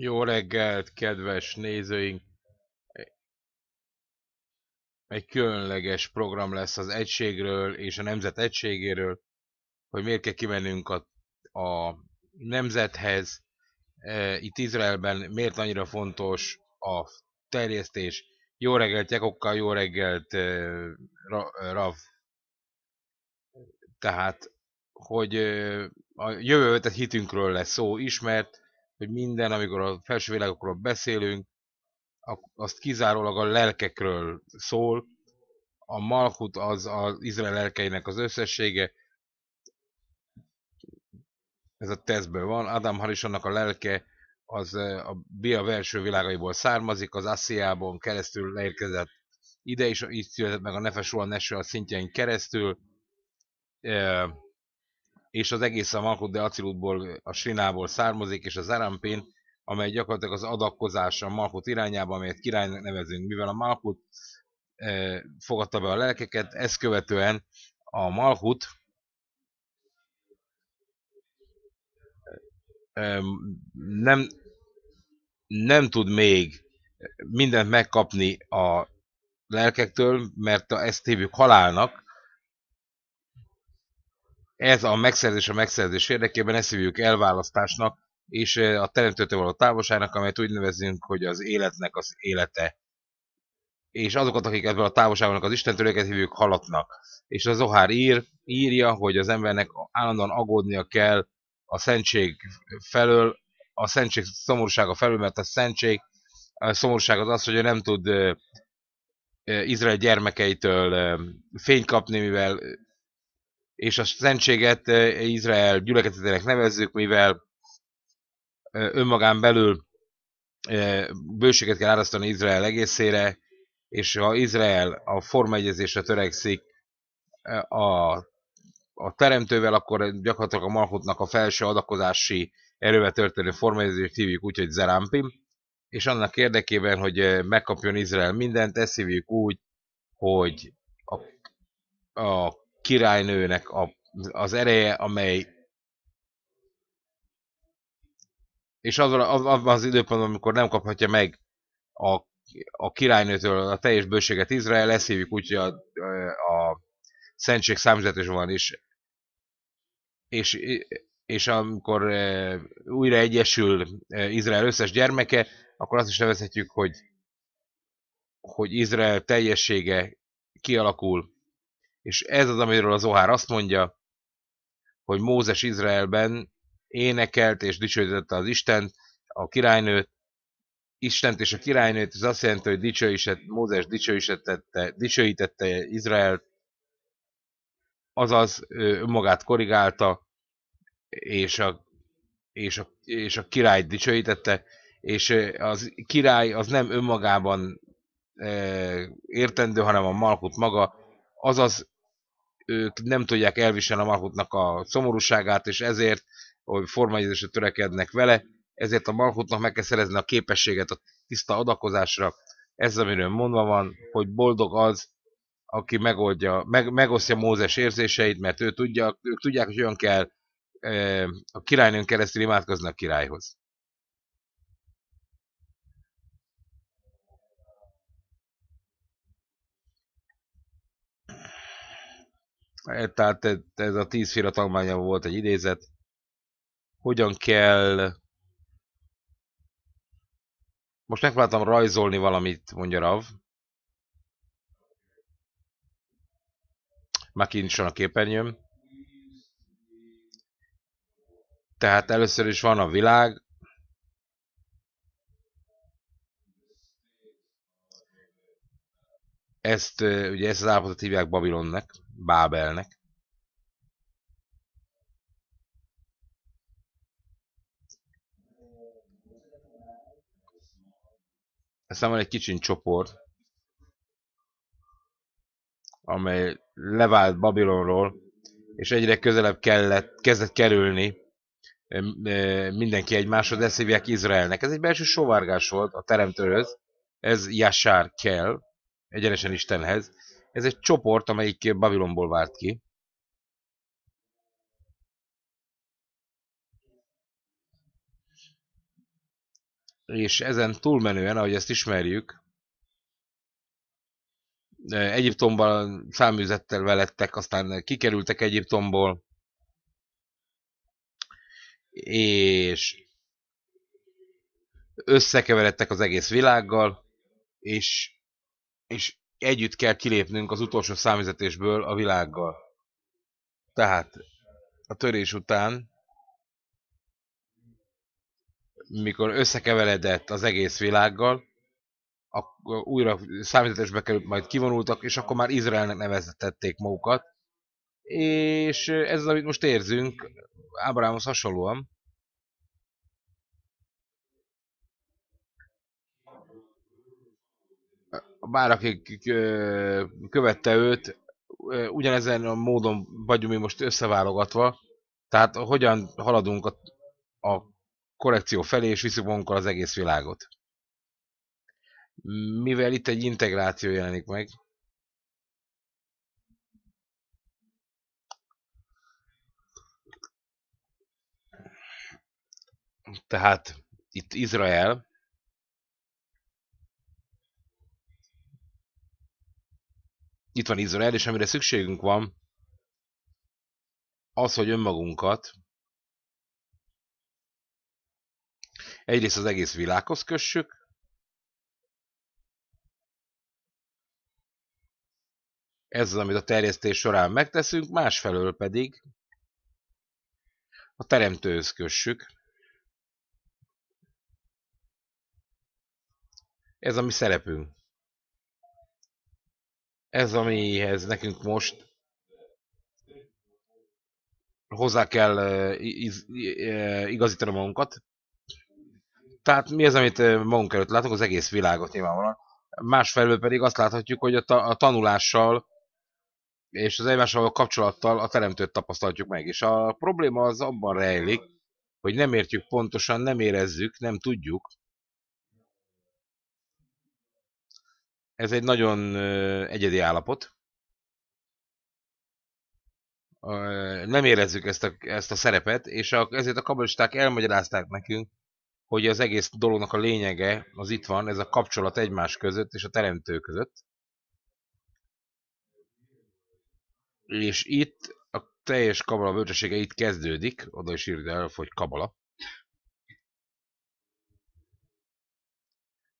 Jó reggelt, kedves nézőink! Egy különleges program lesz az egységről és a nemzet egységéről, hogy miért kell kimennünk a, a nemzethez. E, itt Izraelben miért annyira fontos a terjesztés. Jó reggelt, Jakokkal, jó reggelt, e, Rav. Tehát, hogy e, a jövő tehát hitünkről lesz szó ismert, hogy minden, amikor a felső világokról beszélünk, azt kizárólag a lelkekről szól, a Malchut az az Izrael lelkeinek az összessége, ez a tesztből van, Adam Harisannak a lelke az eh, a Bia verső világaiból származik, az Asziában keresztül leérkezett ide, és így született meg a Nefes Ruan a szintjein keresztül, eh, és az egész a Malkut de Acilutból, a Srinából származik, és az Arampén, amely gyakorlatilag az adakozás a Malkut irányába, amelyet királynak nevezünk, mivel a Malkut e, fogadta be a lelkeket, ezt követően a malhut e, nem, nem tud még mindent megkapni a lelkektől, mert ezt hívjuk halálnak, ez a megszerzés a megszerzés érdekében, ezt hívjuk elválasztásnak, és eh, a teremtőtől való távolságnak, amelyet úgy nevezünk, hogy az életnek az élete. És azokat, akik ebből a távolságnak az Istentől, őket hívjuk halatnak. És az Zohár ír, írja, hogy az embernek állandóan agódnia kell a szentség felől, a szentség szomorúsága felül, mert a szentség a szomorúság az az, hogy ő nem tud eh, eh, Izrael gyermekeitől fényt kapni, mivel és a szentséget e, Izrael gyülekezetének nevezzük, mivel e, önmagán belül e, bőséget kell árasztani Izrael egészére, és ha Izrael a formaegyezésre törekszik a, a teremtővel, akkor gyakorlatilag a Malhutnak a felső adakozási erővel történő formaegyezést hívjuk úgy, hogy zerampim, és annak érdekében, hogy megkapjon Izrael mindent, ezt hívjuk úgy, hogy a, a királynőnek a, az ereje, amely és az abban az az időpontban, amikor nem kaphatja meg a, a királynőtől a teljes bőséget Izrael, leszívjuk úgy, hogy a, a szentség számzatás van, és, és, és amikor e, újra egyesül e, Izrael összes gyermeke, akkor azt is nevezhetjük, hogy, hogy Izrael teljessége kialakul és ez az, amiről az Ohár azt mondja, hogy Mózes Izraelben énekelt és dicsőítette az Istent, a királynőt, Istent és a királynőt, ez azt jelenti, hogy dicsőített, Mózes dicsőítette, dicsőítette Izraelt, azaz ő magát korrigálta, és a, és a, és a királyt dicsőítette, és az király az nem önmagában e, értendő, hanem a Malkut maga, azaz ők nem tudják elviselni a Malhutnak a szomorúságát, és ezért, hogy formányozásra törekednek vele, ezért a Malhutnak meg kell szerezni a képességet a tiszta adakozásra. Ez, amiről mondva van, hogy boldog az, aki megoldja, meg, megosztja Mózes érzéseit, mert ő tudja, ők tudják, hogy olyan kell, eh, a királynőn keresztül a királyhoz. Tehát ez a tízféle tanulmánya volt egy idézet. Hogyan kell... Most megpróbáltam rajzolni valamit, mondja Rav. Már kincsen a képernyőm. Tehát először is van a világ, Ezt, ugye ezt az állapotot hívják Babilonnak, Bábelnek. Aztán van egy kicsin csoport, amely levált Babilonról, és egyre közelebb kellett, kezdett kerülni mindenki egymáshoz, ezt hívják Izraelnek. Ez egy belső sovárgás volt a teremtőhöz, ez Yashar kell, egyenesen Istenhez. Ez egy csoport, amelyik Babilonból várt ki. És ezen túlmenően, ahogy ezt ismerjük, eh, Egyiptomban száműzettel velettek, aztán kikerültek Egyiptomból, és összekeveredtek az egész világgal, és és együtt kell kilépnünk az utolsó számüzetésből a világgal. Tehát a törés után, mikor összekeveredett az egész világgal, akkor újra számítatásba került, majd kivonultak, és akkor már Izraelnek nevezettették magukat. És ez az, amit most érzünk, Ábrahámhoz hasonlóan. bár akik követte őt, ugyanezen a módon vagyunk mi most összeválogatva, tehát hogyan haladunk a, a korrekció felé, és viszük magunkkal az egész világot. Mivel itt egy integráció jelenik meg, tehát itt Izrael, itt van Izrael, és amire szükségünk van, az, hogy önmagunkat egyrészt az egész világhoz kössük, ez az, amit a terjesztés során megteszünk, másfelől pedig a teremtőhöz kössük. Ez a mi szerepünk. Ez, amihez nekünk most hozzá kell igazítani magunkat. Tehát mi az, amit magunk előtt látunk, az egész világot nyilvánvalóan. Másfelől pedig azt láthatjuk, hogy a, ta a tanulással és az egymással kapcsolattal a teremtőt tapasztaljuk meg. És a probléma az abban rejlik, hogy nem értjük pontosan, nem érezzük, nem tudjuk, Ez egy nagyon egyedi állapot. Nem érezzük ezt a, ezt a szerepet, és a, ezért a kabalisták elmagyarázták nekünk, hogy az egész dolognak a lényege az itt van, ez a kapcsolat egymás között és a teremtő között. És itt a teljes kabala bölcsessége itt kezdődik, oda is írja el, hogy kabala.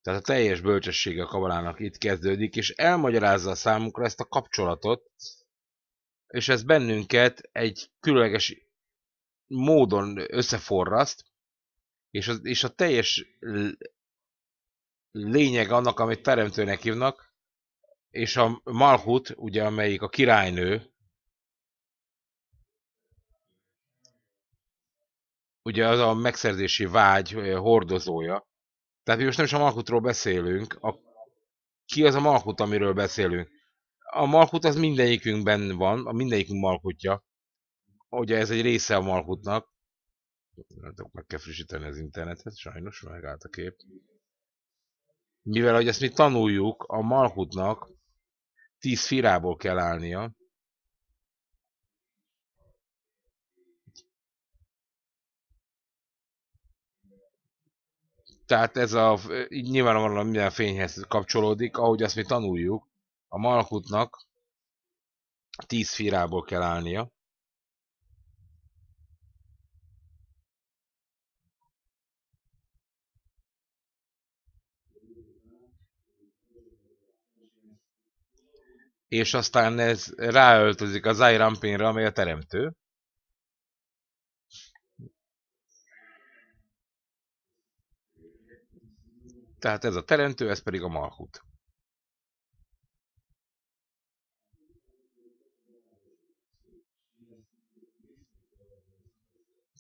Tehát a teljes bölcsessége a kabalának itt kezdődik, és elmagyarázza a számukra ezt a kapcsolatot, és ez bennünket egy különleges módon összeforraszt, és, az, és a teljes lényeg annak, amit teremtőnek hívnak, és a Malhut, ugye, amelyik a királynő, ugye az a megszerzési vágy eh, hordozója, tehát mi most nem is a Malkutról beszélünk, a, ki az a Malkut, amiről beszélünk. A Malkut az mindegyikünkben van, a mindegyikünk Malkutja. Ugye ez egy része a Malkutnak. Meg kell frissíteni az internetet, sajnos megállt a kép. Mivel, hogy ezt mi tanuljuk, a Malkutnak 10 firából kell állnia, tehát ez a, így nyilvánvalóan minden fényhez kapcsolódik, ahogy azt mi tanuljuk, a Malkutnak 10 firából kell állnia. És aztán ez ráöltözik az Airam amely a teremtő. Tehát ez a teremtő, ez pedig a malhut.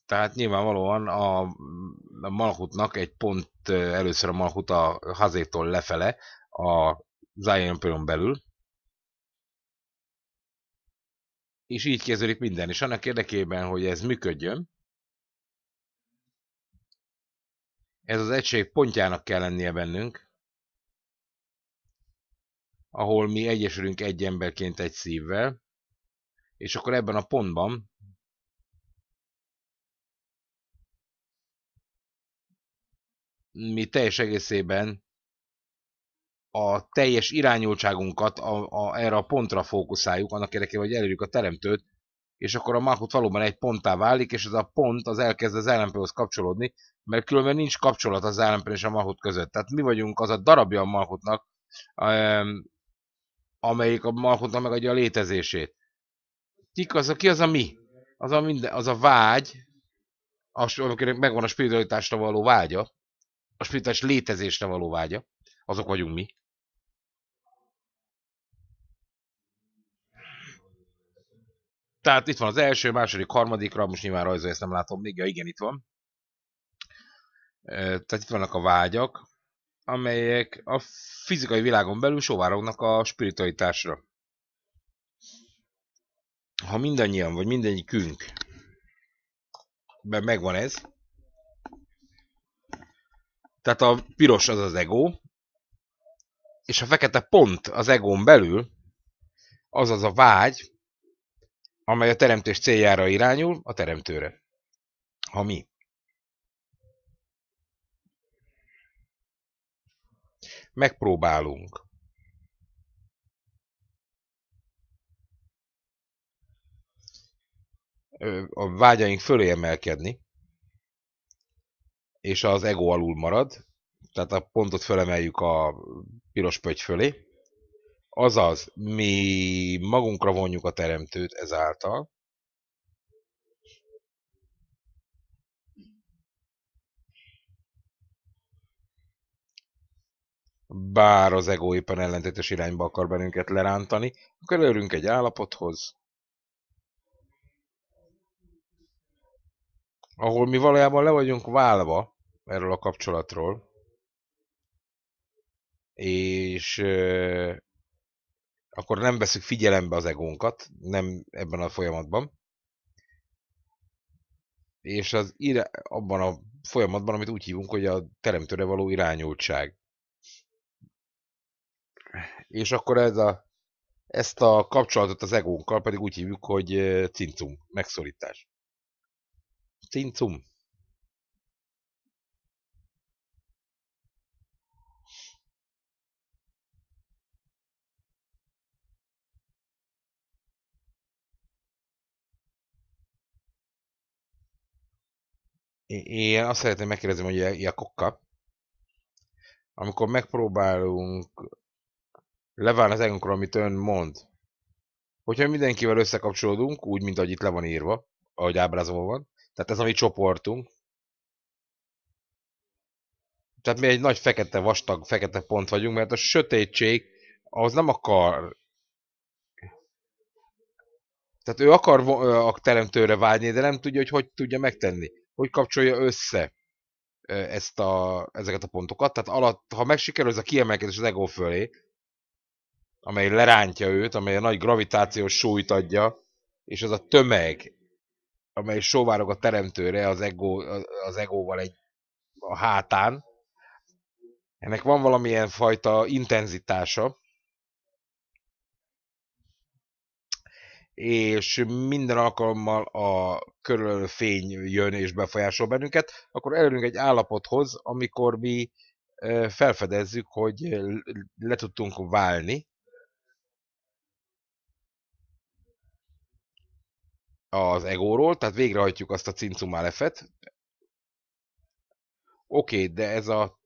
Tehát nyilvánvalóan a, Malhutnak egy pont először a Malhut a hazétól lefele a Zion belül. És így kezdődik minden. És annak érdekében, hogy ez működjön, Ez az egység pontjának kell lennie bennünk, ahol mi egyesülünk egy emberként egy szívvel, és akkor ebben a pontban mi teljes egészében a teljes irányultságunkat a, a, erre a pontra fókuszáljuk, annak érdekében, hogy elérjük a teremtőt, és akkor a Malkut valóban egy ponttá válik, és ez a pont az elkezd az ellenpőhoz kapcsolódni, mert különben nincs kapcsolat az ellenpél és a Malkut között. Tehát mi vagyunk az a darabja a Malkutnak, amelyik a Malkutnak megadja a létezését. Kik az, a, ki az a mi? Az a, minden, az a vágy, az, amikor megvan a spiritualitásra való vágya, a spiritualitás létezésre való vágya, azok vagyunk mi. Tehát itt van az első, második, harmadikra, most nyilván rajzol. ezt nem látom még, ja igen, itt van. Tehát itt vannak a vágyak, amelyek a fizikai világon belül sovárognak a spiritualitásra. Ha mindannyian, vagy mindegyikünk, megvan ez, tehát a piros az az ego, és a fekete pont az egón belül, az az a vágy, amely a teremtés céljára irányul, a teremtőre. Ha mi. Megpróbálunk. a vágyaink fölé emelkedni, és az ego alul marad, tehát a pontot fölemeljük a piros pöty fölé, Azaz, mi magunkra vonjuk a teremtőt ezáltal, bár az ego éppen ellentétes irányba akar bennünket lerántani, akkor örülünk egy állapothoz, ahol mi valójában le vagyunk válva erről a kapcsolatról, és akkor nem veszük figyelembe az egónkat, nem ebben a folyamatban, és az irá... abban a folyamatban, amit úgy hívunk, hogy a teremtőre való irányultság. És akkor ez a, ezt a kapcsolatot az egónkkal pedig úgy hívjuk, hogy cincum, megszorítás. Cincum. Én azt szeretném megkérdezni, hogy Jakokka, amikor megpróbálunk leválni az egónkról, amit ön mond, hogyha mindenkivel összekapcsolódunk, úgy, mint ahogy itt le van írva, ahogy ábrázolva van, tehát ez a mi csoportunk, tehát mi egy nagy fekete, vastag, fekete pont vagyunk, mert a sötétség az nem akar tehát ő akar a teremtőre vágyni, de nem tudja, hogy hogy tudja megtenni hogy kapcsolja össze ezt a, ezeket a pontokat. Tehát alatt, ha megsikerül ez a kiemelkedés az ego fölé, amely lerántja őt, amely a nagy gravitációs súlyt adja, és az a tömeg, amely sóvárog a teremtőre az, ego, az egóval egy a hátán, ennek van valamilyen fajta intenzitása, és minden alkalommal a körülön fény jön és befolyásol bennünket, akkor elérünk egy állapothoz, amikor mi felfedezzük, hogy le tudtunk válni az egóról, tehát végrehajtjuk azt a cincumálefet. Oké, okay, de ez a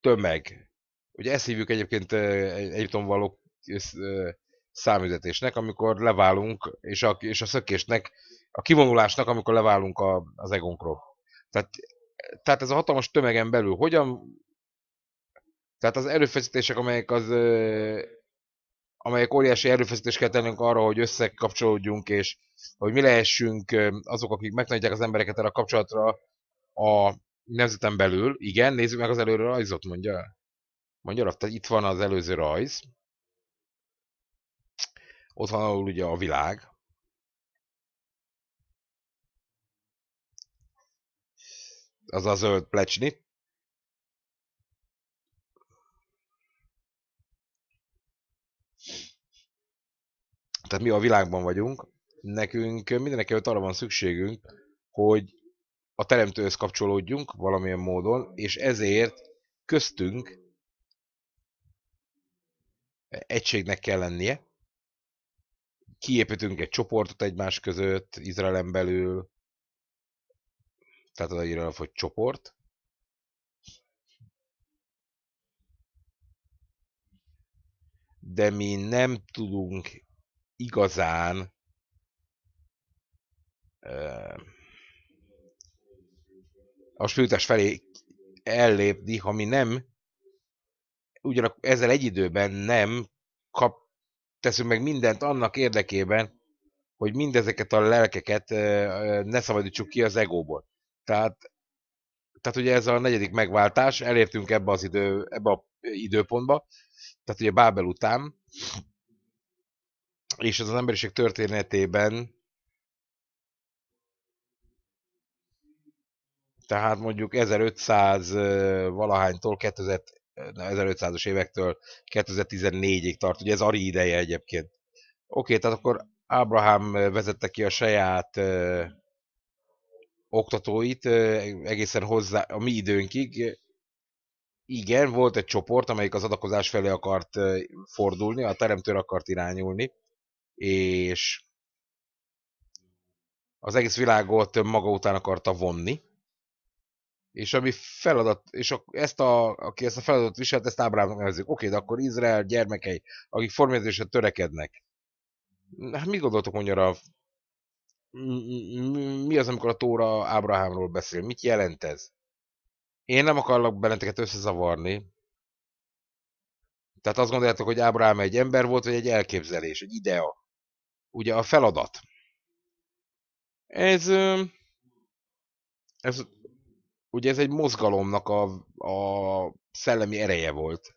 tömeg. Ugye ezt hívjuk egyébként egyébként való számüzetésnek, amikor leválunk, és a, és a szökésnek, a kivonulásnak, amikor leválunk a, az egónkról. Tehát, tehát ez a hatalmas tömegen belül hogyan... Tehát az erőfeszítések, amelyek az amelyek óriási erőfeszítést kell tennünk arra, hogy összekapcsolódjunk, és hogy mi lehessünk azok, akik megtanítják az embereket erre a kapcsolatra a nemzeten belül. Igen, nézzük meg az előre rajzot, mondja. Mondja, tehát itt van az előző rajz. Ott van ahol ugye a világ. Az a zöld plecsni. Tehát mi a világban vagyunk. Nekünk mindenek előtt arra van szükségünk, hogy a teremtőhöz kapcsolódjunk valamilyen módon, és ezért köztünk egységnek kell lennie, kiépítünk egy csoportot egymás között, Izraelen belül, tehát az írja, hogy csoport. De mi nem tudunk igazán eh, a spirituás felé ellépni, ha mi nem, ugyanak ezzel egy időben nem kap, teszünk meg mindent annak érdekében, hogy mindezeket a lelkeket ne szabadítsuk ki az egóból. Tehát, tehát ugye ez a negyedik megváltás, elértünk ebbe az idő, ebbe a időpontba, tehát ugye Bábel után, és ez az emberiség történetében tehát mondjuk 1500 valahánytól 2000 1500-as eh, évektől 2014-ig tart, ugye ez Ari ideje egyébként. Oké, tehát akkor Ábrahám eh, vezette ki a saját ö, eh, oktatóit ö, egészen hozzá a mi időnkig. Igen, volt egy csoport, amelyik az adakozás felé akart ö, fordulni, a teremtőre akart irányulni, és az egész világot maga után akarta vonni és ami feladat, és a, ezt a, aki ezt a feladatot viselt, ezt Ábrámnak nevezik. Oké, de akkor Izrael gyermekei, akik formjegyzésre törekednek. Hát mit gondoltok a, Mi az, amikor a Tóra Ábrahámról beszél? Mit jelent ez? Én nem akarlak benneteket összezavarni. Tehát azt gondoljátok, hogy Ábrahám egy ember volt, vagy egy elképzelés, egy idea. Ugye a feladat. Ez, ez ugye ez egy mozgalomnak a, a szellemi ereje volt.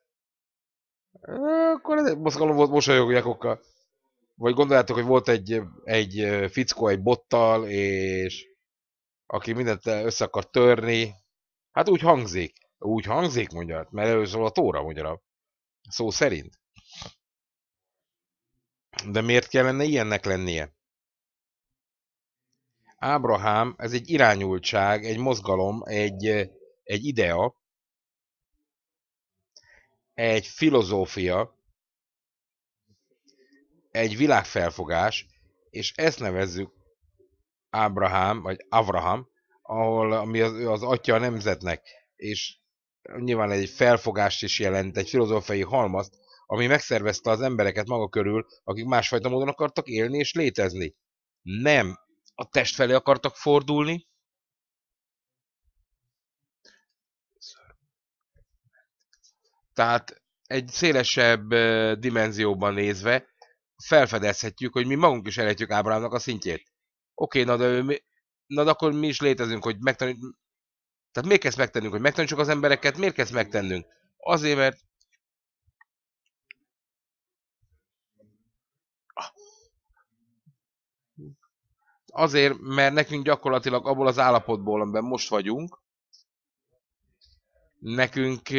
Akkor ez egy mozgalom volt mosolyogjakokkal. Vagy gondoljátok, hogy volt egy, egy fickó egy bottal, és aki mindent össze akar törni. Hát úgy hangzik. Úgy hangzik, mondja, hát, mert először a tóra, mondja. Szó szerint. De miért kellene ilyennek lennie? Ábrahám, ez egy irányultság, egy mozgalom, egy, egy idea, egy filozófia, egy világfelfogás, és ezt nevezzük Ábrahám, vagy Avraham, ahol, ami az, az atya a nemzetnek, és nyilván egy felfogást is jelent, egy filozófiai halmazt, ami megszervezte az embereket maga körül, akik másfajta módon akartak élni és létezni. Nem a test felé akartak fordulni. Tehát egy szélesebb dimenzióban nézve felfedezhetjük, hogy mi magunk is elhetjük Ábrámnak a szintjét. Oké, okay, na de, mi, na de akkor mi is létezünk, hogy megtanít... Tehát miért kezd megtennünk, hogy megtanítsuk az embereket? Miért kezd megtennünk? Azért, mert azért, mert nekünk gyakorlatilag abból az állapotból, amiben most vagyunk, nekünk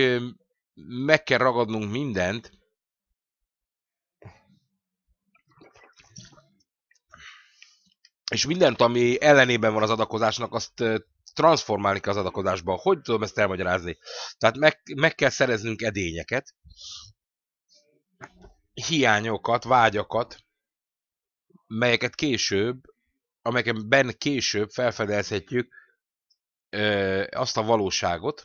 meg kell ragadnunk mindent, és mindent, ami ellenében van az adakozásnak, azt transformálni kell az adakozásba. Hogy tudom ezt elmagyarázni? Tehát meg, meg kell szereznünk edényeket, hiányokat, vágyakat, melyeket később amelyekben később felfedezhetjük ö, azt a valóságot,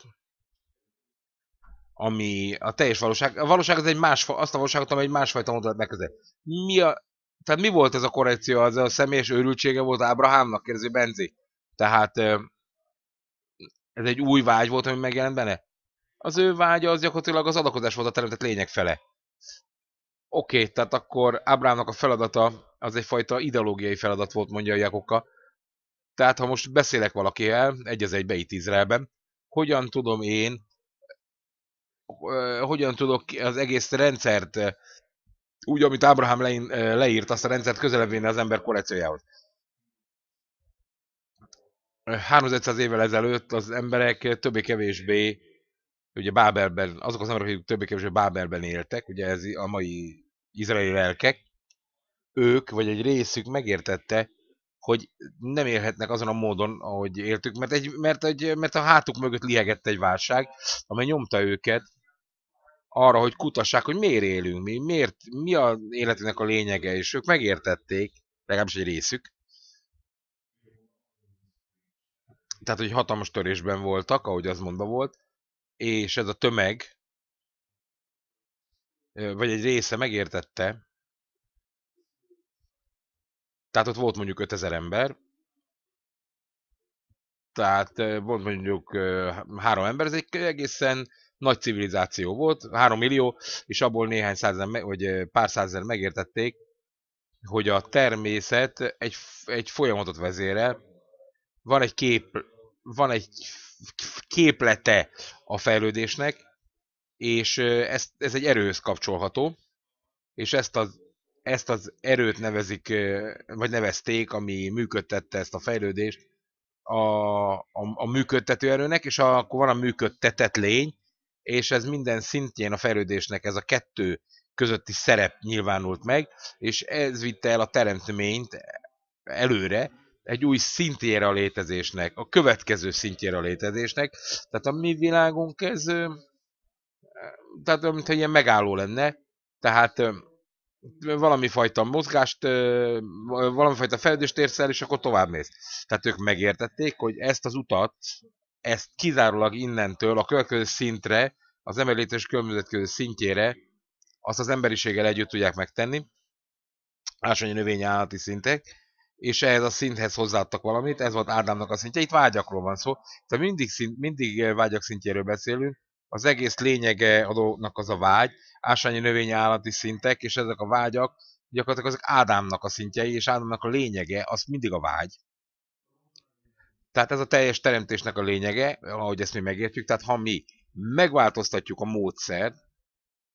ami a teljes valóság. A valóság az egy más, azt a valóságot, amely egy másfajta mondat megközel. Mi a, tehát mi volt ez a korrekció? Az a személyes őrültsége volt Ábrahámnak, kérdezi Benzi. Tehát ö, ez egy új vágy volt, ami megjelent benne? Az ő vágya az gyakorlatilag az adakozás volt a teremtett lényeg fele. Oké, okay, tehát akkor Ábrámnak a feladata az egyfajta ideológiai feladat volt, mondja a Jakoka. Tehát ha most beszélek valakivel, egy az egybe itt Izraelben, hogyan tudom én, hogyan tudok az egész rendszert, úgy, amit Ábrahám leírt, azt a rendszert közelebb vinni az ember korrekciójához. 3500 évvel ezelőtt az emberek többé-kevésbé, ugye Bábelben, azok az emberek, akik többé-kevésbé Bábelben éltek, ugye ez a mai izraeli lelkek, ők, vagy egy részük megértette, hogy nem élhetnek azon a módon, ahogy éltük, mert, egy, mert, egy, mert a hátuk mögött lihegett egy válság, amely nyomta őket arra, hogy kutassák, hogy miért élünk mi, miért, mi a életének a lényege, és ők megértették, legalábbis egy részük. Tehát, hogy hatalmas törésben voltak, ahogy az mondva volt, és ez a tömeg, vagy egy része megértette, tehát ott volt mondjuk 5000 ember, tehát volt mondjuk három ember, ez egy egészen nagy civilizáció volt, három millió, és abból néhány százezer, vagy pár százezer megértették, hogy a természet egy, egy folyamatot vezére, van egy kép, van egy képlete a fejlődésnek, és ez, ez egy erőhöz kapcsolható, és ezt az, ezt az erőt nevezik, vagy nevezték, ami működtette ezt a fejlődést a, a, a működtető erőnek, és akkor van a működtetett lény, és ez minden szintjén a fejlődésnek ez a kettő közötti szerep nyilvánult meg, és ez vitte el a teremtményt előre, egy új szintjére a létezésnek, a következő szintjére a létezésnek. Tehát a mi világunk ez tehát mint hogy ilyen megálló lenne, tehát valami fajta mozgást, valami fajta fejlődést érsz el, és akkor tovább mész. Tehát ők megértették, hogy ezt az utat, ezt kizárólag innentől a következő szintre, az emelítés következő szintjére, azt az emberiséggel együtt tudják megtenni, ásványi növény állati szintek, és ehhez a szinthez hozzáadtak valamit, ez volt Ádámnak a szintje, itt vágyakról van szó, tehát mindig, szint, mindig vágyak szintjéről beszélünk, az egész lényege adónak az a vágy, ásványi növény állati szintek, és ezek a vágyak gyakorlatilag azok Ádámnak a szintjei, és Ádámnak a lényege az mindig a vágy. Tehát ez a teljes teremtésnek a lényege, ahogy ezt mi megértjük, tehát ha mi megváltoztatjuk a módszert,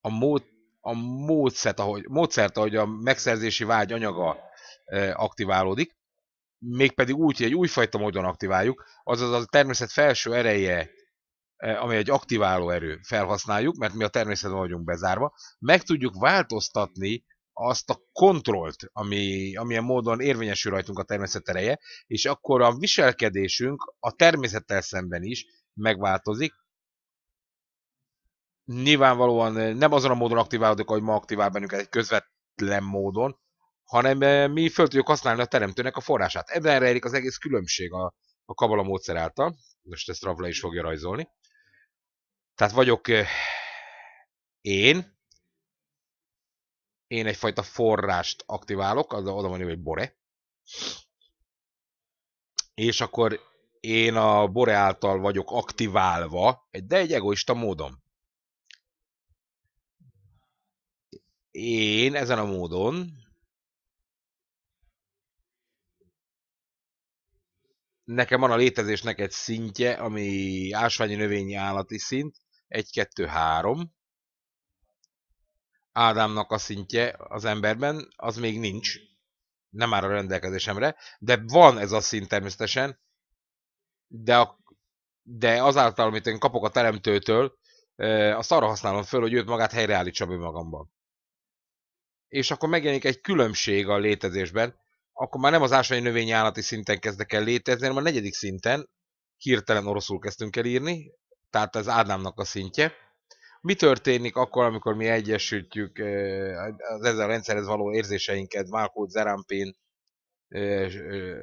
a, mód, a módszert, ahogy, módszert, ahogy a megszerzési vágy anyaga e, aktiválódik, mégpedig úgy, hogy egy újfajta módon aktiváljuk, azaz a természet felső ereje Eh, ami egy aktiváló erő, felhasználjuk, mert mi a természetben vagyunk bezárva, meg tudjuk változtatni azt a kontrollt, ami, amilyen módon érvényesül rajtunk a természet ereje, és akkor a viselkedésünk a természettel szemben is megváltozik. Nyilvánvalóan eh, nem azon a módon aktiválódik, ahogy ma aktivál bennünket egy közvetlen módon, hanem eh, mi föl tudjuk használni a teremtőnek a forrását. Ebben rejlik az egész különbség a, a kabala módszer által. Most ezt Ravla is fogja rajzolni. Tehát vagyok én, én egyfajta forrást aktiválok, az oda van hogy bore, és akkor én a bore által vagyok aktiválva, de egy egoista módon. Én ezen a módon nekem van a létezésnek egy szintje, ami ásványi növényi állati szint, 1-2-3. Ádámnak a szintje az emberben, az még nincs, nem már a rendelkezésemre, de van ez a szint természetesen, de, a, de azáltal, amit én kapok a teremtőtől, azt arra használom föl, hogy őt magát helyreállítsam önmagamban. És akkor megjelenik egy különbség a létezésben, akkor már nem az ásványi növényi állati szinten kezdek el létezni, hanem a negyedik szinten, hirtelen oroszul kezdtünk el írni, tehát ez Ádámnak a szintje. Mi történik akkor, amikor mi egyesítjük az ezzel a rendszerhez való érzéseinket, Málkó, Zerampin,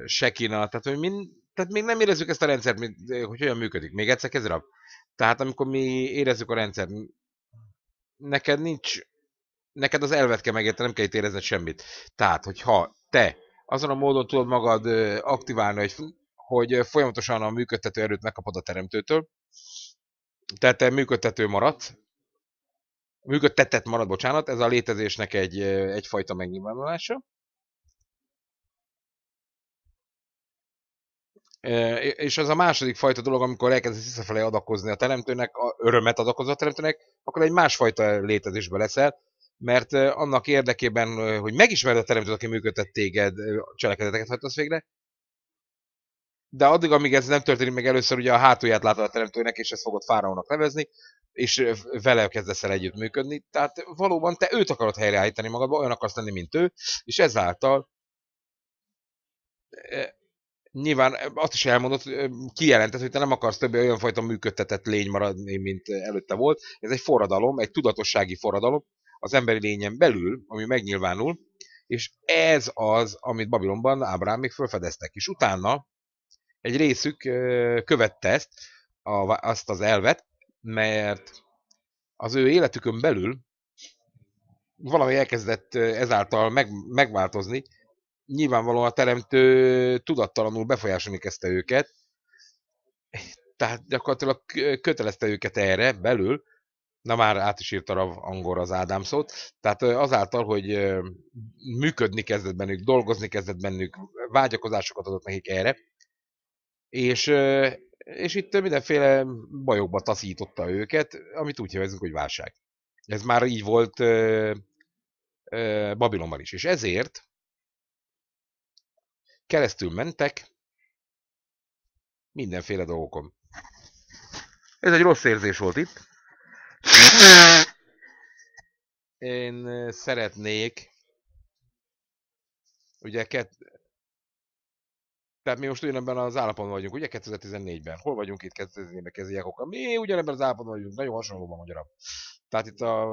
Sekina, tehát, hogy mind, tehát még nem érezzük ezt a rendszert, hogy hogyan működik. Még egyszer kezdve. Tehát amikor mi érezzük a rendszert, neked nincs, neked az elvet kell megérteni, nem kell itt érezned semmit. Tehát, hogyha te azon a módon tudod magad aktiválni, hogy, hogy folyamatosan a működtető erőt megkapod a teremtőtől, tehát működtető maradt, működtetett marad, bocsánat, ez a létezésnek egy, egyfajta megnyilvánulása. És az a második fajta dolog, amikor elkezdesz visszafelé adakozni a teremtőnek, a örömet adakozni a teremtőnek, akkor egy másfajta létezésbe leszel, mert annak érdekében, hogy megismerd a teremtőt, aki működtet téged, cselekedeteket hajtasz végre, de addig, amíg ez nem történik meg először, ugye a hátulját látod a teremtőnek, és ezt fogod fáraónak nevezni, és vele kezdesz el együttműködni. Tehát valóban te őt akarod helyreállítani magadba, olyan akarsz lenni, mint ő, és ezáltal nyilván azt is elmondott, kijelentett, hogy te nem akarsz többé olyan fajta működtetett lény maradni, mint előtte volt. Ez egy forradalom, egy tudatossági forradalom az emberi lényen belül, ami megnyilvánul, és ez az, amit Babilonban Ábrám még felfedeztek. És utána egy részük követte ezt, a, azt az elvet, mert az ő életükön belül valami elkezdett ezáltal meg, megváltozni. Nyilvánvalóan a teremtő tudattalanul befolyásolni kezdte őket, tehát gyakorlatilag kötelezte őket erre belül, na már át is írta Rav angolra az Ádám szót, tehát azáltal, hogy működni kezdett bennük, dolgozni kezdett bennük, vágyakozásokat adott nekik erre, és, és itt mindenféle bajokba taszította őket, amit úgy nevezünk, hogy válság. Ez már így volt Babilonban is. És ezért keresztül mentek mindenféle dolgokon. Ez egy rossz érzés volt itt. Én szeretnék, ugye tehát mi most ugyanebben az állapotban vagyunk, ugye 2014-ben. Hol vagyunk itt 2014-ben akkor Mi ugyanebben az állapotban vagyunk, nagyon hasonlóban magyarabb. Tehát itt a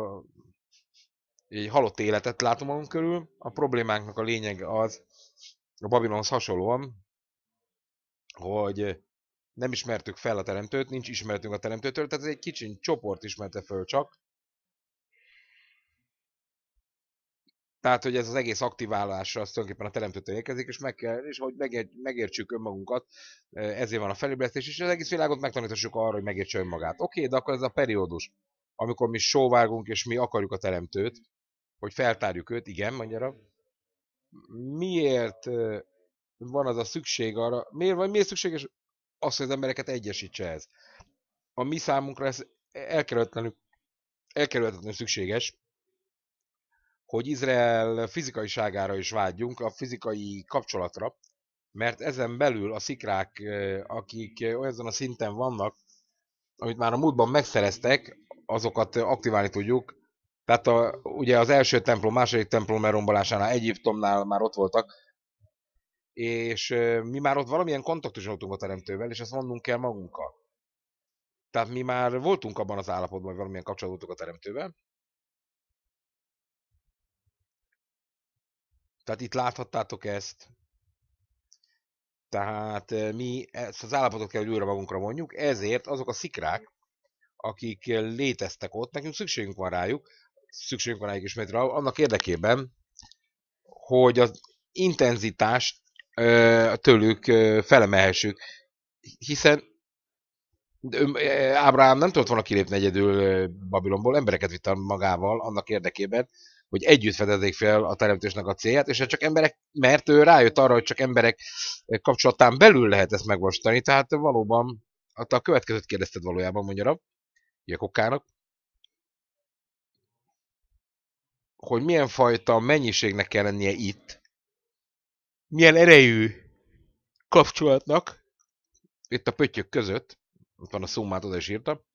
egy halott életet látom magunk körül. A problémánknak a lényeg az, a Babilonhoz hasonlóan, hogy nem ismertük fel a teremtőt, nincs ismertünk a teremtőtől, tehát ez egy kicsi csoport ismerte föl csak, Tehát, hogy ez az egész aktiválásra az tulajdonképpen a teremtőtől érkezik, és, meg kell, és hogy megértsük önmagunkat, e, ezért van a felübresztés, és az egész világot megtanítassuk arra, hogy megértse önmagát. Oké, okay, de akkor ez a periódus, amikor mi sóvágunk, és mi akarjuk a teremtőt, hogy feltárjuk őt, igen, mondjára. Miért e, van az a szükség arra, miért, vagy miért szükséges az, hogy az embereket egyesítse ez? A mi számunkra ez elkerülhetetlenül, elkerülhetetlenül szükséges, hogy Izrael fizikaiságára is vágyjunk, a fizikai kapcsolatra, mert ezen belül a szikrák, akik olyan a szinten vannak, amit már a múltban megszereztek, azokat aktiválni tudjuk. Tehát a, ugye az első templom, második templom elrombolásánál, Egyiptomnál már ott voltak, és mi már ott valamilyen kontaktus voltunk a teremtővel, és ezt mondunk kell magunkkal. Tehát mi már voltunk abban az állapotban, hogy valamilyen kapcsolatot a teremtővel, Tehát itt láthattátok ezt. Tehát mi ezt az állapotot kell, hogy újra magunkra mondjuk, ezért azok a szikrák, akik léteztek ott, nekünk szükségünk van rájuk, szükségünk van rájuk ismétre, annak érdekében, hogy az intenzitást tőlük felemelhessük, hiszen Ábrahám nem tudott volna kilépni egyedül Babilonból, embereket vitt magával annak érdekében, hogy együtt fedezik fel a teremtésnek a célját, és csak emberek, mert ő rájött arra, hogy csak emberek eh, kapcsolatán belül lehet ezt megvastani, tehát valóban hát a következőt kérdezted valójában, mondja rab, Jakokának, hogy milyen fajta mennyiségnek kell lennie itt, milyen erejű kapcsolatnak itt a pöttyök között, ott van a szómát, oda is írta,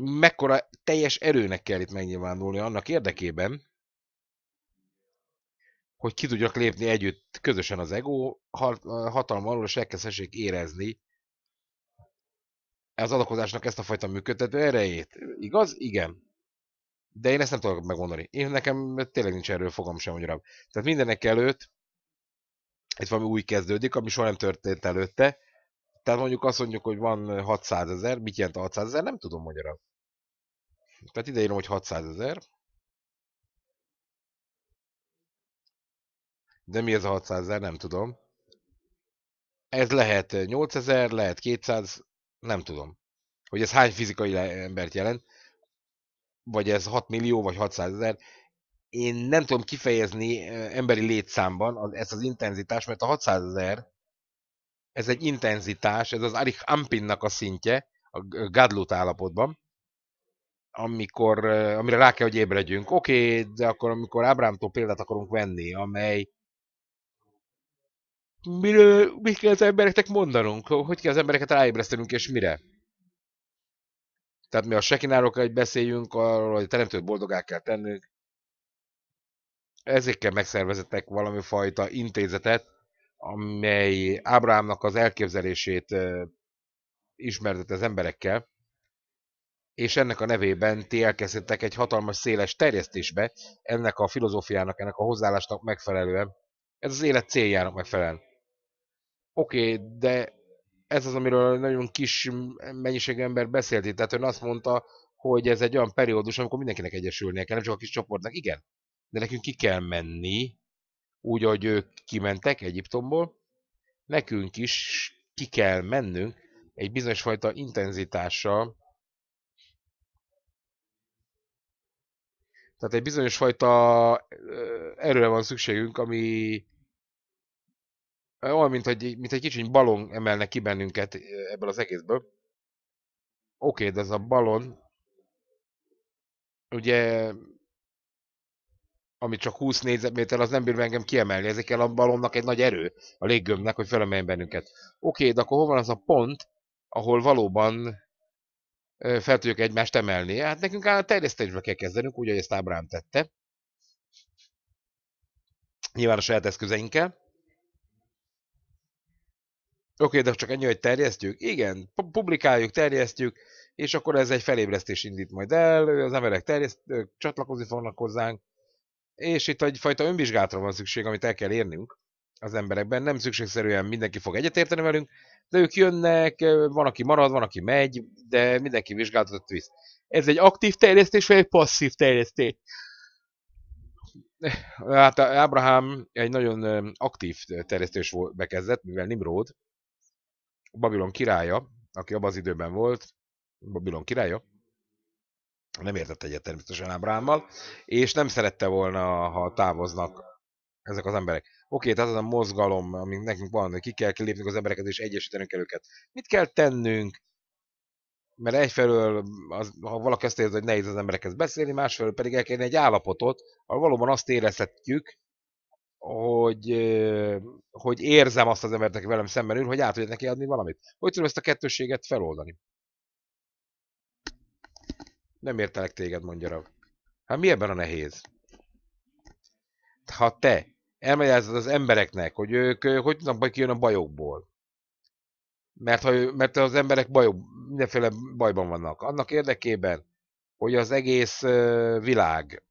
mekkora teljes erőnek kell itt megnyilvánulni annak érdekében, hogy ki tudjak lépni együtt közösen az ego hatalma alól, és elkezdhessék érezni az adakozásnak ezt a fajta működtető erejét. Igaz? Igen. De én ezt nem tudok megmondani. Én nekem tényleg nincs erről fogam sem, hogy Tehát mindenek előtt itt valami új kezdődik, ami soha nem történt előtte, tehát mondjuk azt mondjuk, hogy van 600 ezer, mit jelent 600 ezer, nem tudom magyarul. Tehát ide írom, hogy 600 ezer. De mi ez a 600 ezer, nem tudom. Ez lehet 8000, lehet 200, nem tudom. Hogy ez hány fizikai embert jelent. Vagy ez 6 millió, vagy 600 ezer. Én nem tudom kifejezni emberi létszámban ezt az intenzitást, mert a 600 ezer ez egy intenzitás, ez az Arich Ampinnak a szintje a Gadlut állapotban, amikor, amire rá kell, hogy ébredjünk. Oké, okay, de akkor amikor Ábrámtól példát akarunk venni, amely miről, mit kell az embereknek mondanunk, hogy kell az embereket ráébresztenünk, és mire? Tehát mi a sekináról kell, hogy beszéljünk, arról, hogy teremtőt boldogá kell tennünk. Ezekkel megszervezettek valami fajta intézetet, amely Ábrahámnak az elképzelését ismertet az emberekkel, és ennek a nevében ti elkezdhettek egy hatalmas széles terjesztésbe ennek a filozófiának, ennek a hozzáállásnak megfelelően. Ez az élet céljának megfelel. Oké, okay, de ez az, amiről nagyon kis mennyiségű ember beszélt itt. Tehát ön azt mondta, hogy ez egy olyan periódus, amikor mindenkinek egyesülnie kell, nem csak a kis csoportnak. Igen, de nekünk ki kell menni, úgy, ahogy ők kimentek Egyiptomból, nekünk is ki kell mennünk egy bizonyos fajta intenzitással, tehát egy bizonyos fajta erőre van szükségünk, ami olyan, mint, egy, mint egy kicsiny balon emelne ki bennünket ebből az egészből. Oké, okay, de ez a balon ugye ami csak 20 négyzetméter, az nem bír meg engem kiemelni. Ezek el a balomnak egy nagy erő, a léggömbnek, hogy felemeljen bennünket. Oké, de akkor hol van az a pont, ahol valóban fel tudjuk egymást emelni? Hát nekünk áll a terjesztésbe kell kezdenünk, úgy, ahogy ezt Ábrám tette. Nyilván a saját eszközeinkkel. Oké, de csak ennyi, hogy terjesztjük? Igen, publikáljuk, terjesztjük, és akkor ez egy felébresztés indít majd el, az emberek terjeszt, csatlakozni fognak hozzánk, és itt egyfajta önvizsgálatra van szükség, amit el kell érnünk az emberekben. Nem szükségszerűen mindenki fog egyetérteni velünk, de ők jönnek, van, aki marad, van, aki megy, de mindenki vizsgálatot visz. Ez egy aktív terjesztés, vagy egy passzív terjesztés? Hát Ábrahám egy nagyon aktív terjesztés bekezdett, mivel Nimrod, Babilon királya, aki abban az időben volt, Babilon királya, nem értett egyet természetesen Ábrámmal, és nem szerette volna, ha távoznak ezek az emberek. Oké, tehát az a mozgalom, ami nekünk van, hogy ki kell kilépnünk az embereket, és egyesítenünk kell őket. Mit kell tennünk? Mert egyfelől, az, ha valaki azt érzi, hogy nehéz az emberekhez beszélni, másfelől pedig el kellene egy állapotot, ahol valóban azt érezhetjük, hogy, hogy érzem azt az embert, aki velem szemben ül, hogy át tudja neki adni valamit. Hogy tudom ezt a kettőséget feloldani? Nem értelek téged, mondja Hát mi ebben a nehéz? Ha te elmagyarázod az embereknek, hogy ők hogy tudnak baj kijön a bajokból, mert, ha, ő, mert az emberek bajok, mindenféle bajban vannak, annak érdekében, hogy az egész világ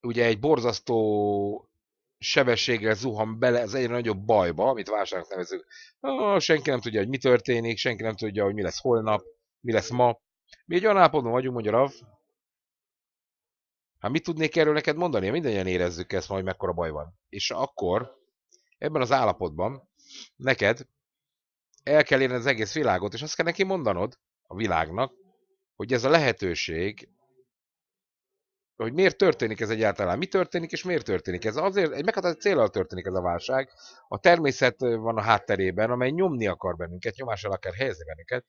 ugye egy borzasztó sebességgel zuhan bele az egyre nagyobb bajba, amit válságnak nevezünk. Senki nem tudja, hogy mi történik, senki nem tudja, hogy mi lesz holnap mi lesz ma. Mi egy olyan állapotban vagyunk, mondja Rav. Hát mit tudnék erről neked mondani? Mindannyian érezzük ezt, hogy mekkora baj van. És akkor, ebben az állapotban, neked el kell érni az egész világot, és azt kell neki mondanod, a világnak, hogy ez a lehetőség, hogy miért történik ez egyáltalán, mi történik és miért történik ez. Azért egy meghatározó célral történik ez a válság. A természet van a hátterében, amely nyomni akar bennünket, nyomás alá kell helyezni bennünket,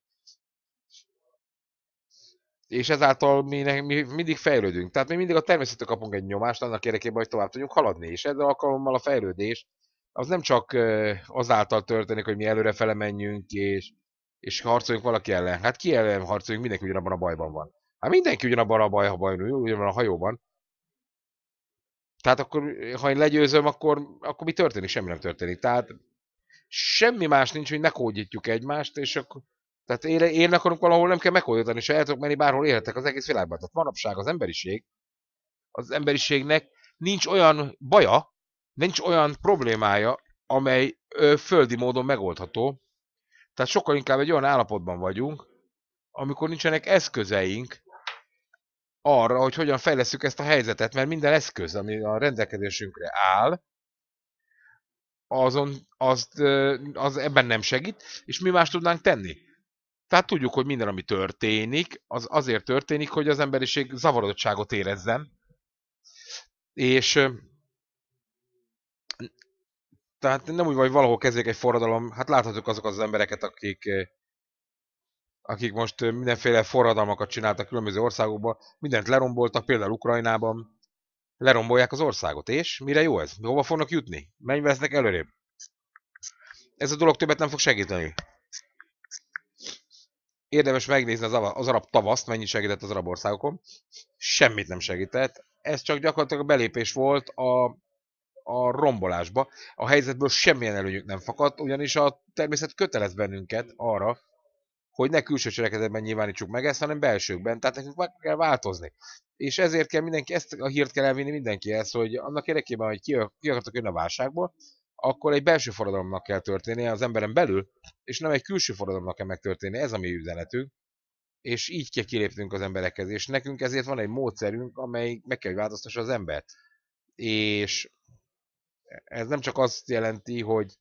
és ezáltal mi, mi mindig fejlődünk. Tehát mi mindig a természetre kapunk egy nyomást annak érdekében, hogy tovább tudjunk haladni, és ezzel alkalommal a fejlődés az nem csak azáltal történik, hogy mi fele menjünk, és, és harcoljunk valaki ellen. Hát ki ellen harcoljunk, mindenki ugyanabban a bajban van. Hát mindenki ugyanabban a bajban, ugyanabban a hajóban. Tehát akkor, ha én legyőzöm, akkor, akkor mi történik? Semmi nem történik. Tehát semmi más nincs, hogy ne kódítjuk egymást, és akkor tehát él, élni akarunk valahol, nem kell meghódítani, és el tudok menni, bárhol élhetek az egész világban. Tehát manapság az emberiség, az emberiségnek nincs olyan baja, nincs olyan problémája, amely ö, földi módon megoldható. Tehát sokkal inkább egy olyan állapotban vagyunk, amikor nincsenek eszközeink arra, hogy hogyan fejleszünk ezt a helyzetet, mert minden eszköz, ami a rendelkezésünkre áll, azon, azt, az ebben nem segít, és mi más tudnánk tenni? Tehát tudjuk, hogy minden, ami történik, az azért történik, hogy az emberiség zavarodottságot érezzen. És tehát nem úgy van, hogy valahol kezdjék egy forradalom, hát láthatjuk azok az embereket, akik, akik most mindenféle forradalmakat csináltak különböző országokban, mindent leromboltak, például Ukrajnában, lerombolják az országot. És mire jó ez? Hova fognak jutni? Menj vesznek előrébb? Ez a dolog többet nem fog segíteni. Érdemes megnézni az, az arab tavaszt, mennyit segített az arab országokon. Semmit nem segített. Ez csak gyakorlatilag a belépés volt a, a rombolásba. A helyzetből semmilyen előnyük nem fakadt, ugyanis a természet kötelez bennünket arra, hogy ne külső cselekedetben nyilvánítsuk meg ezt, hanem belsőkben. Tehát nekünk meg kell változni. És ezért kell mindenki, ezt a hírt kell elvinni mindenkihez, hogy annak érdekében, hogy ki, ki akartak jönni a válságból, akkor egy belső forradalomnak kell történnie az emberen belül, és nem egy külső forradalomnak kell megtörténni, ez a mi üzenetünk, és így kell kilépnünk az emberekhez, és nekünk ezért van egy módszerünk, amely meg kell, hogy változtassa az embert. És ez nem csak azt jelenti, hogy,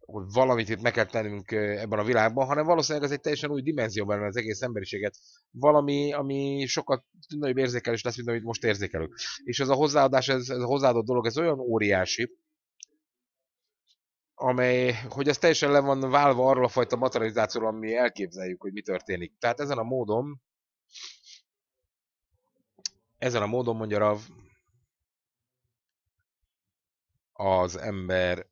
hogy valamit itt meg kell tennünk ebben a világban, hanem valószínűleg ez egy teljesen új dimenzióban az egész emberiséget. Valami, ami sokat nagyobb érzékelés lesz, mint amit most érzékelünk. És ez a hozzáadás, ez, ez a hozzáadott dolog, ez olyan óriási, amely, hogy ez teljesen le van válva arról a fajta materializációról, ami elképzeljük, hogy mi történik. Tehát ezen a módon, ezen a módon mondja Rav, az ember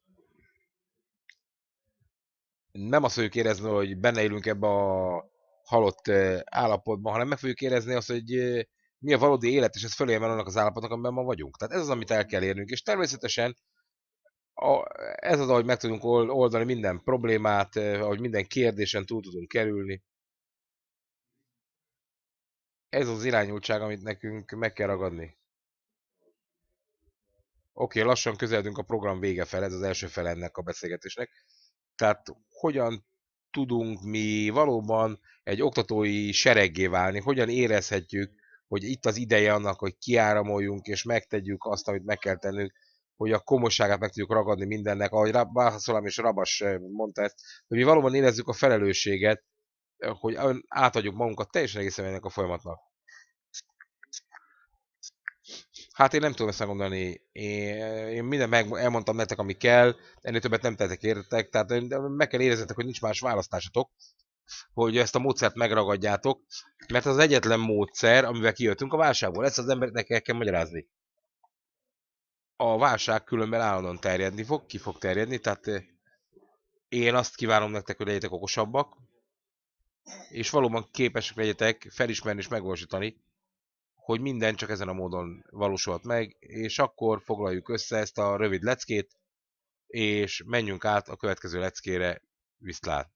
nem azt fogjuk érezni, hogy benne élünk ebbe a halott állapotban, hanem meg fogjuk érezni azt, hogy mi a valódi élet, és ez fölé van annak az állapotnak, amiben ma vagyunk. Tehát ez az, amit el kell érnünk, és természetesen a, ez az, ahogy meg tudunk oldani minden problémát, eh, ahogy minden kérdésen túl tudunk kerülni. Ez az irányultság, amit nekünk meg kell ragadni. Oké, okay, lassan közeledünk a program vége fel, ez az első fel ennek a beszélgetésnek. Tehát hogyan tudunk mi valóban egy oktatói sereggé válni, hogyan érezhetjük, hogy itt az ideje annak, hogy kiáramoljunk és megtegyük azt, amit meg kell tennünk, hogy a komosságát meg tudjuk ragadni mindennek, ahogy Bászolám és Rabas eh, mondta ezt, hogy mi valóban érezzük a felelősséget, eh, hogy átadjuk magunkat teljesen egészen ennek a folyamatnak. Hát én nem tudom ezt megmondani. Én, én minden meg, elmondtam nektek, ami kell, ennél többet nem tettek értek, tehát eh, meg kell éreznetek, hogy nincs más választásatok, hogy ezt a módszert megragadjátok, mert az egyetlen módszer, amivel kijöttünk a válságból, ezt az embernek el kell magyarázni a válság különben állandóan terjedni fog, ki fog terjedni, tehát eh, én azt kívánom nektek, hogy legyetek okosabbak, és valóban képesek legyetek felismerni és megvalósítani, hogy minden csak ezen a módon valósulhat meg, és akkor foglaljuk össze ezt a rövid leckét, és menjünk át a következő leckére, viszlát!